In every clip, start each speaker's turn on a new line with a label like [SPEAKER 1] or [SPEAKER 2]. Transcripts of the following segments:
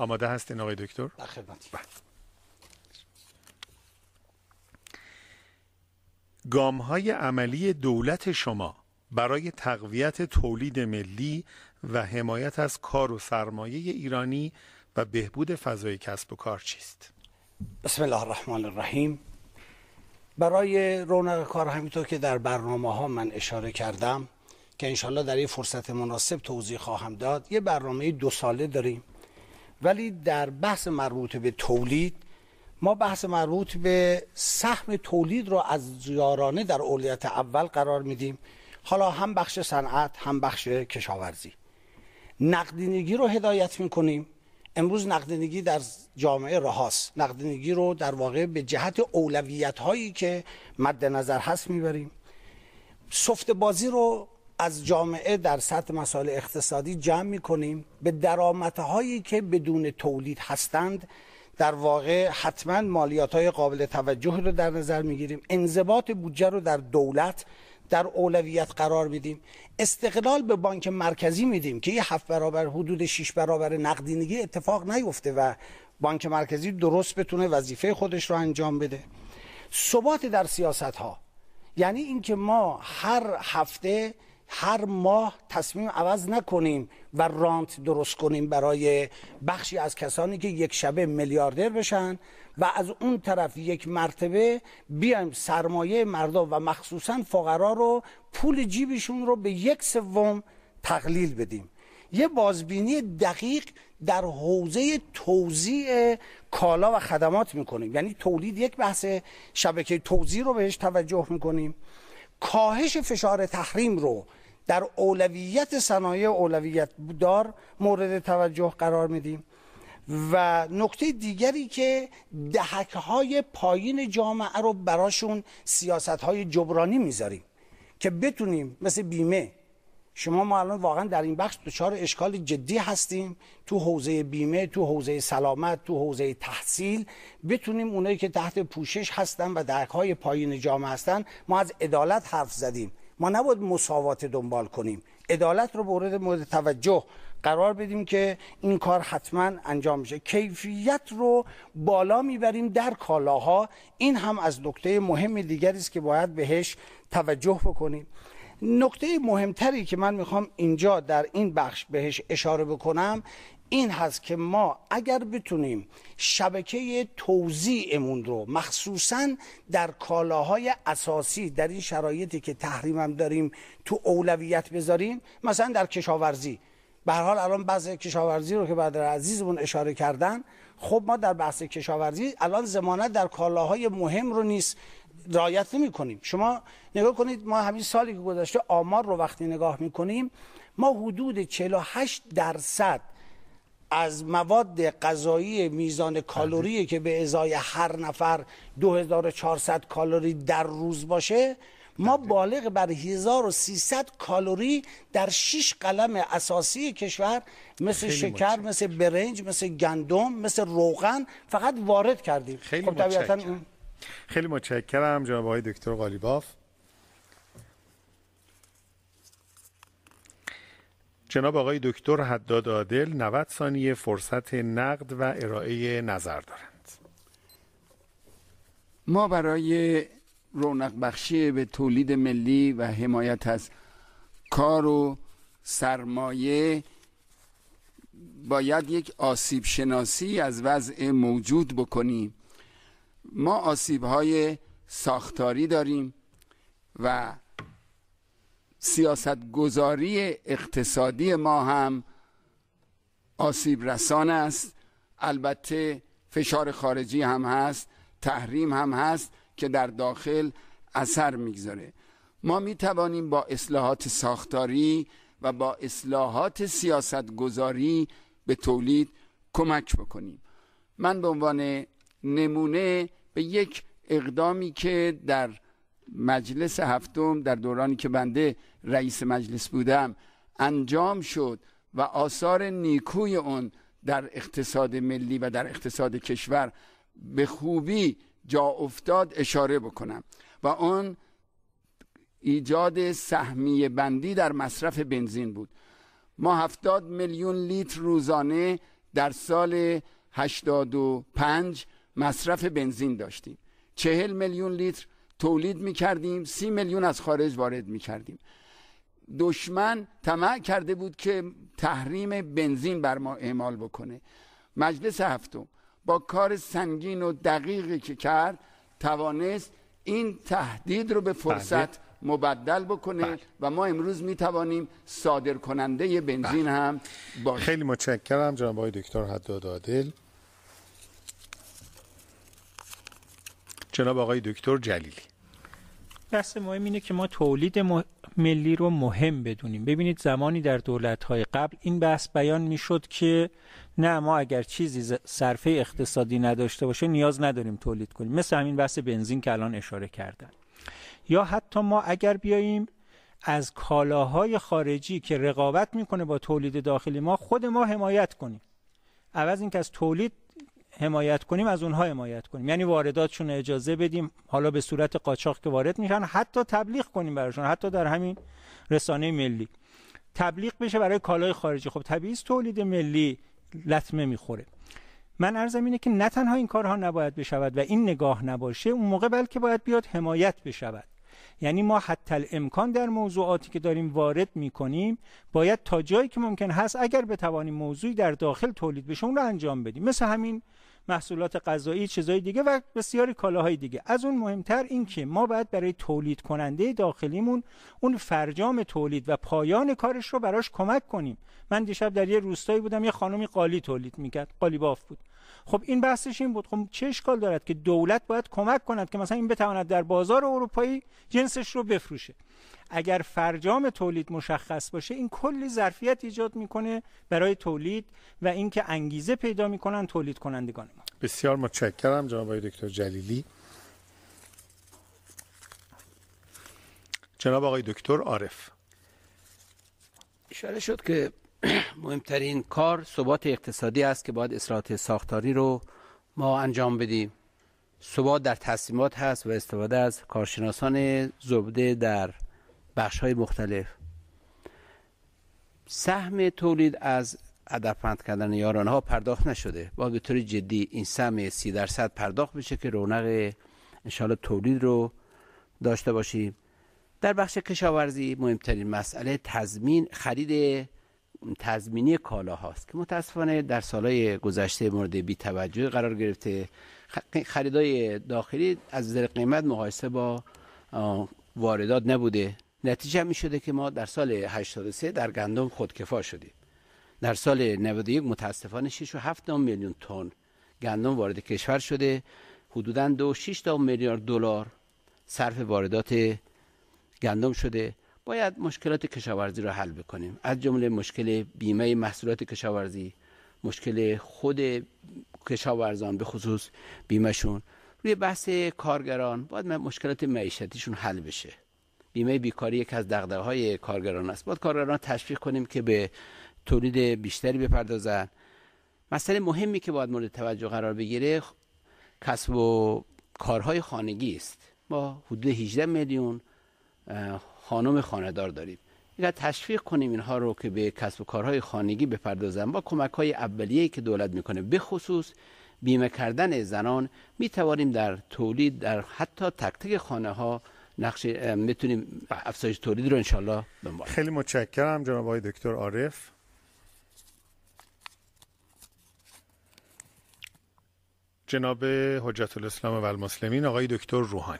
[SPEAKER 1] آماده هستین آقای دکتر؟ خدمت بله. گام های عملی دولت شما برای تقویت تولید ملی و حمایت از کار و سرمایه ایرانی و بهبود فضای کسب و کار چیست؟ بسم الله الرحمن الرحیم
[SPEAKER 2] برای رونق کار همینطور که در برنامه ها من اشاره کردم که انشالله در این فرصت مناسب توضیح خواهم داد یه برنامه دو ساله داریم ولی در بحث مربوط به تولید ما بحث مربوط به سهم تولید رو از زیارانه در اولیت اول قرار میدیم حالا هم بخش صنعت هم بخش کشاورزی نقدینگی رو هدایت میکنیم امروز نقدینگی در جامعه رهاست نقدینگی رو در واقع به جهت اولویت هایی که مد نظر هست میبریم سفت بازی رو از جامعه در سطح مسائل اقتصادی جمع می کنیم به درآمدهایی که بدون تولید هستند در واقع حتما مالیات های قابل توجه رو در نظر می گیریم انضباط بودجه رو در دولت در اولویت قرار میدیم استقلال به بانک مرکزی میدیم که یه هفت برابر حدود 6 برابر نقدینگی اتفاق نیفته و بانک مرکزی درست بتونه وظیفه خودش رو انجام بده ثبات در سیاست ها یعنی اینکه ما هر هفته هر ماه تصمیم عوض نکنیم و رانت درست کنیم برای بخشی از کسانی که یک شبه میلیاردر بشن و از اون طرف یک مرتبه بیایم سرمایه مردم و مخصوصا فقرا رو پول جیبشون رو به یک سوم تقلیل بدیم یه بازبینی دقیق در حوزه توزیع کالا و خدمات میکنیم یعنی تولید یک بحث شبکه توزیع رو بهش توجه میکنیم کاهش فشار تحریم رو در اولویت صنایع اولویت دار مورد توجه قرار میدیم و نکته دیگری که دهک های پایین جامعه رو براشون سیاست های جبرانی میذاریم که بتونیم مثل بیمه شما ما الان واقعا در این بخش دچار اشکال جدی هستیم تو حوزه بیمه تو حوزه سلامت تو حوزه تحصیل بتونیم اونایی که تحت پوشش هستن و درک های پایین جامعه هستن ما از عدالت حرف زدیم ما نباید مساوات دنبال کنیم عدالت رو مورد مورد توجه قرار بدیم که این کار حتما انجام میشه کیفیت رو بالا میبریم در کالاها این هم از نکته مهم دیگری است که باید بهش توجه بکنیم نکته مهمتری که من میخوام اینجا در این بخش بهش اشاره بکنم این هست که ما اگر بتونیم شبکه توزیعمون رو مخصوصا در کالاهای اساسی در این شرایطی که هم داریم تو اولویت بذاریم مثلا در کشاورزی به حال الان بعضی کشاورزی رو که برادر عزیزمون اشاره کردن خب ما در بحث کشاورزی الان زمانت در کالاهای مهم رو نیست رایت نمی کنیم شما نگاه کنید ما همین سالی که گذشته آمار رو وقتی نگاه می کنیم ما حدود 48 درصد از مواد غذایی میزان کالری که به ازای هر نفر 2400 کالری در روز باشه ما بالغ بر 1300 کالری در 6 قلم اساسی کشور مثل شکر مثل برنج مثل گندم مثل روغن فقط وارد کردیم خیلی خب متشکرم
[SPEAKER 1] خیلی متشکرم جناب آقای دکتر قالیباف جناب آقای دکتر حداد عادل 90 ثانیه فرصت نقد و ارائه نظر دارند
[SPEAKER 3] ما برای رونق بخشی به تولید ملی و حمایت از کار و سرمایه باید یک آسیب شناسی از وضع موجود بکنیم ما آسیب های ساختاری داریم و سیاست گذاری اقتصادی ما هم آسیب رسان است البته فشار خارجی هم هست تحریم هم هست که در داخل اثر میگذاره ما میتوانیم با اصلاحات ساختاری و با اصلاحات سیاست گذاری به تولید کمک بکنیم من به عنوان نمونه به یک اقدامی که در مجلس هفتم در دورانی که بنده رئیس مجلس بودم انجام شد و آثار نیکوی اون در اقتصاد ملی و در اقتصاد کشور به خوبی جا افتاد اشاره بکنم و اون ایجاد سهمی بندی در مصرف بنزین بود ما هفتاد میلیون لیتر روزانه در سال 85 مصرف بنزین داشتیم چهل میلیون لیتر تولید کردیم سی میلیون از خارج وارد کردیم دشمن طمع کرده بود که تحریم بنزین بر ما اعمال بکنه مجلس هفتم با کار سنگین و دقیقی که کرد توانست این تهدید رو به فرصت مبدل بکنه بله. و ما امروز می توانیم صادر کننده بنزین بله. هم
[SPEAKER 1] باشیم خیلی متشکرم جناب آقای دکتر حداد عادل جناب آقای دکتر جلیلی
[SPEAKER 4] بحث مهم اینه که ما تولید ملی رو مهم بدونیم ببینید زمانی در دولت‌های قبل این بحث بیان می‌شد که نه ما اگر چیزی صرفه اقتصادی نداشته باشه نیاز نداریم تولید کنیم مثل همین بحث بنزین که الان اشاره کردن یا حتی ما اگر بیاییم از کالاهای خارجی که رقابت میکنه با تولید داخلی ما خود ما حمایت کنیم عوض اینکه از تولید حمایت کنیم از اونها حمایت کنیم یعنی وارداتشون اجازه بدیم حالا به صورت قاچاق که وارد میشن حتی تبلیغ کنیم براشون حتی در همین رسانه ملی تبلیغ بشه برای کالای خارجی خب طبیعی تولید ملی لطمه میخوره من ارزم اینه که نه تنها این کارها نباید بشود و این نگاه نباشه اون موقع بلکه باید بیاد حمایت بشود یعنی ما حتی امکان در موضوعاتی که داریم وارد می کنیم باید تا جایی که ممکن هست اگر بتوانیم موضوعی در داخل تولید بشه اون رو انجام بدیم مثل همین محصولات غذایی چیزهای دیگه و بسیاری کالاهای دیگه از اون مهمتر این که ما باید برای تولید کننده داخلیمون اون فرجام تولید و پایان کارش رو براش کمک کنیم من دیشب در یه روستایی بودم یه خانمی قالی تولید میکرد قالی باف بود خب این بحثش این بود خب چه اشکال دارد که دولت باید کمک کند که مثلا این بتواند در بازار اروپایی جنسش رو بفروشه اگر فرجام تولید مشخص باشه این کلی ظرفیت ایجاد میکنه برای تولید و اینکه انگیزه پیدا میکنن تولید کنندگان ما
[SPEAKER 1] بسیار متشکرم جناب آقای دکتر جلیلی جناب آقای دکتر عارف
[SPEAKER 5] اشاره شد که مهمترین کار ثبات اقتصادی است که باید اصلاحات ساختاری رو ما انجام بدیم ثبات در تصمیمات هست و استفاده از کارشناسان زبده در بخش های مختلف سهم تولید از ادفند کردن یارانه ها پرداخت نشده با به جدی این سهم سی درصد پرداخت بشه که رونق انشالله تولید رو داشته باشیم در بخش کشاورزی مهمترین مسئله تضمین خرید تضمینی کالا هاست که متاسفانه در سالهای گذشته مورد بی توجه قرار گرفته خریدای داخلی از نظر قیمت مقایسه با واردات نبوده نتیجه می شده که ما در سال 83 در گندم خودکفا شدیم در سال 91 متاسفانه 6 و 7 میلیون تن گندم وارد کشور شده 6 تا میلیارد دلار صرف واردات گندم شده باید مشکلات کشاورزی را حل بکنیم از جمله مشکل بیمه محصولات کشاورزی مشکل خود کشاورزان به خصوص بیمهشون روی بحث کارگران باید مشکلات معیشتیشون حل بشه بیمه بیکاری یک از دغدغه های کارگران است باید کارگران تشویق کنیم که به تولید بیشتری بپردازند مسئله مهمی که باید مورد توجه قرار بگیره کسب و کارهای خانگی است ما حدود 18 میلیون خانم خانهدار داریم اگر تشویق کنیم اینها رو که به کسب و کارهای خانگی بپردازن با کمک های اولیه که دولت میکنه به خصوص بیمه کردن زنان می توانیم در تولید در حتی تک تک خانه ها نقش میتونیم افزایش تولید رو انشالله دنبال خیلی متشکرم جناب آقای
[SPEAKER 1] دکتر عارف جناب حجت الاسلام و المسلمین آقای دکتر روحانی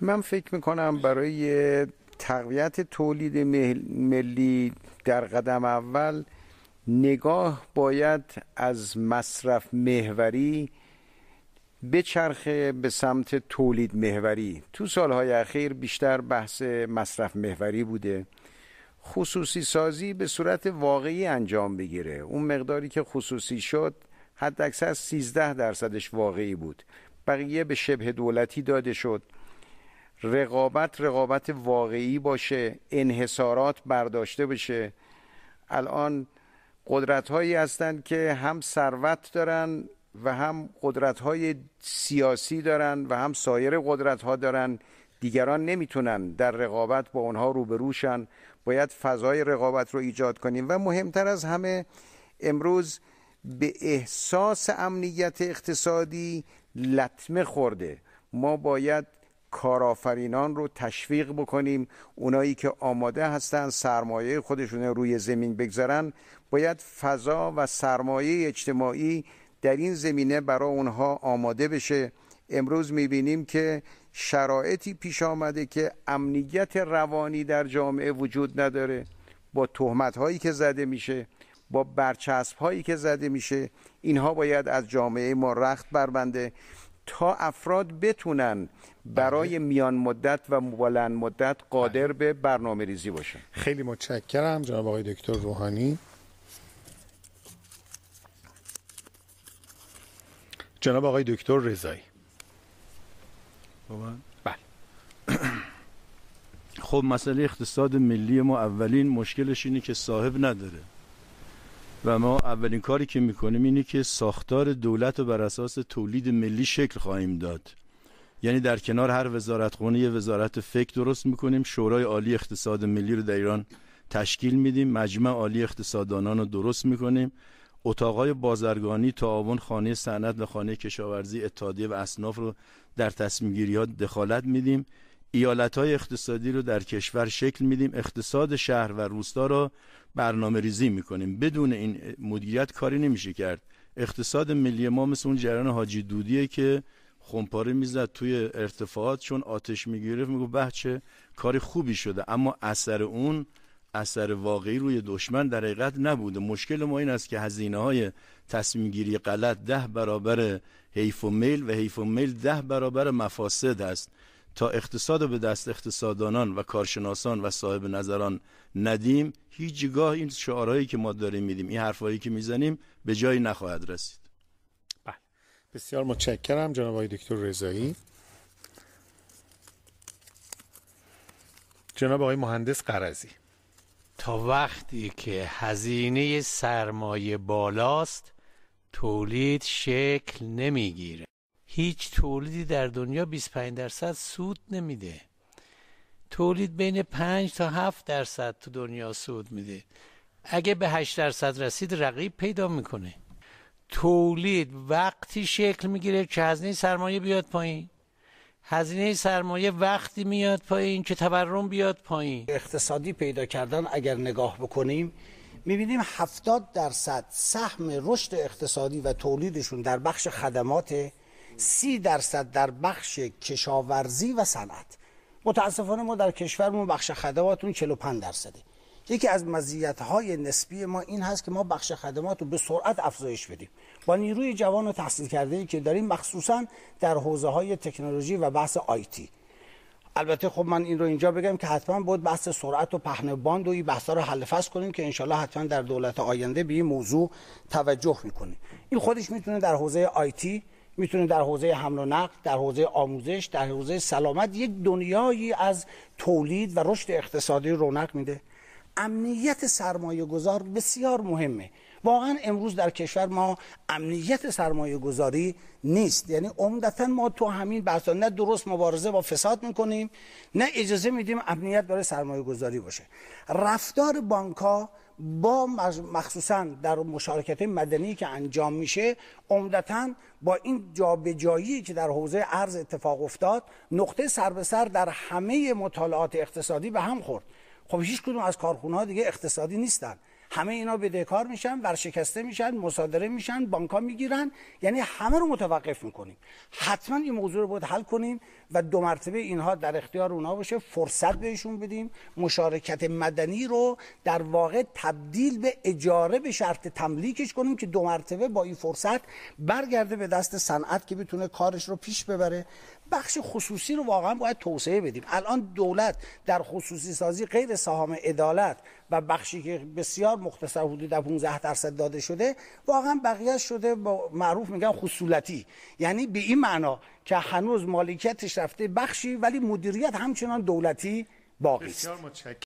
[SPEAKER 6] من فکر میکنم برای تقویت تولید ملی در قدم اول نگاه باید از مصرف محوری بچرخه به سمت تولید محوری تو سالهای اخیر بیشتر بحث مصرف مهوری بوده خصوصی سازی به صورت واقعی انجام بگیره اون مقداری که خصوصی شد حد اکثر 13 درصدش واقعی بود بقیه به شبه دولتی داده شد رقابت رقابت واقعی باشه انحصارات برداشته بشه الان قدرت هایی هستند که هم ثروت دارن و هم قدرت های سیاسی دارن و هم سایر قدرت ها دارن دیگران نمیتونن در رقابت با اونها روبروشن باید فضای رقابت رو ایجاد کنیم و مهمتر از همه امروز به احساس امنیت اقتصادی لطمه خورده ما باید کارآفرینان رو تشویق بکنیم اونایی که آماده هستن سرمایه خودشون روی زمین بگذارن باید فضا و سرمایه اجتماعی در این زمینه برای اونها آماده بشه امروز میبینیم که شرایطی پیش آمده که امنیت روانی در جامعه وجود نداره با تهمت هایی که زده میشه با برچسب هایی که زده میشه اینها باید از جامعه ما رخت بربنده تا افراد بتونن بله. برای میان مدت و بلند مدت قادر بله. به برنامه ریزی باشن
[SPEAKER 1] خیلی متشکرم جناب آقای دکتر روحانی
[SPEAKER 7] جناب آقای دکتر رضایی بله. خب مسئله اقتصاد ملی ما اولین مشکلش اینه که صاحب نداره و ما اولین کاری که میکنیم اینه که ساختار دولت رو بر اساس تولید ملی شکل خواهیم داد یعنی در کنار هر وزارتخونه یه وزارت فکر درست میکنیم شورای عالی اقتصاد ملی رو در ایران تشکیل میدیم مجمع عالی اقتصاددانان رو درست میکنیم اتاقای بازرگانی تعاون خانه صنعت و خانه کشاورزی اتحادیه و اصناف رو در تصمیم گیری ها دخالت میدیم ایالت های اقتصادی رو در کشور شکل میدیم اقتصاد شهر و روستا رو برنامه ریزی میکنیم بدون این مدیریت کاری نمیشه کرد اقتصاد ملی ما مثل اون جریان حاجی دودیه که خمپاره میزد توی ارتفاعات چون آتش میگرفت میگو بچه کاری خوبی شده اما اثر اون اثر واقعی روی دشمن در حقیقت نبوده مشکل ما این است که هزینه های تصمیم گیری غلط ده برابر حیف و میل و حیف و میل ده برابر مفاسد است تا اقتصاد به دست اقتصاددانان و کارشناسان و صاحب نظران ندیم هیچگاه این شعارهایی که ما داریم میدیم این حرفهایی که میزنیم به جایی نخواهد رسید بله بسیار متشکرم جناب آقای دکتر رضایی
[SPEAKER 1] جناب آقای مهندس قرضی تا وقتی که هزینه سرمایه بالاست تولید
[SPEAKER 2] شکل نمیگیره هیچ تولیدی در دنیا 25 درصد
[SPEAKER 5] سود نمیده تولید بین 5 تا 7 درصد تو دنیا سود میده اگه به 8 درصد رسید رقیب پیدا میکنه تولید
[SPEAKER 2] وقتی شکل میگیره که هزینه سرمایه بیاد پایین هزینه سرمایه وقتی میاد پایین که تورم بیاد پایین اقتصادی پیدا کردن اگر نگاه بکنیم میبینیم 70 درصد سهم رشد اقتصادی و تولیدشون در بخش خدمات 30 درصد در بخش کشاورزی و صنعت متاسفانه ما در کشورمون بخش خدماتون 45 درصده یکی از های نسبی ما این هست که ما بخش خدمات رو به سرعت افزایش بدیم با نیروی جوان و تحصیل کرده ای که داریم مخصوصا در حوزه های تکنولوژی و بحث آیتی البته خب من این رو اینجا بگم که حتما بود بحث سرعت و پهن باند و این بحثا رو حل فصل کنیم که انشالله حتما در دولت آینده به این موضوع توجه میکنیم این خودش میتونه در حوزه آیتی میتونه در حوزه حمل و نقل در حوزه آموزش در حوزه سلامت یک دنیایی از تولید و رشد اقتصادی رونق میده امنیت سرمایه گذار بسیار مهمه واقعا امروز در کشور ما امنیت سرمایه گذاری نیست یعنی عمدتا ما تو همین بحث نه درست مبارزه با فساد میکنیم نه اجازه میدیم امنیت برای سرمایه گذاری باشه رفتار بانک ها با مخصوصا در مشارکت مدنی که انجام میشه عمدتا با این جابجایی که در حوزه ارز اتفاق افتاد نقطه سر به سر در همه مطالعات اقتصادی به هم خورد خب هیچ کدوم از کارخونه ها دیگه اقتصادی نیستن همه اینا بدهکار میشن ورشکسته میشن مصادره میشن ها میگیرن یعنی همه رو متوقف میکنیم حتما این موضوع رو باید حل کنیم و دو مرتبه اینها در اختیار اونا باشه فرصت بهشون بدیم مشارکت مدنی رو در واقع تبدیل به اجاره به شرط تملیکش کنیم که دو مرتبه با این فرصت برگرده به دست صنعت که بتونه کارش رو پیش ببره بخش خصوصی رو واقعا باید توسعه بدیم الان دولت در خصوصی سازی غیر سهام عدالت و بخشی که بسیار مختصر حدود 15 درصد داده شده واقعا بقیه شده با معروف میگن خصولتی یعنی به این معنا که هنوز مالکیتش رفته بخشی ولی مدیریت همچنان دولتی باقی
[SPEAKER 1] است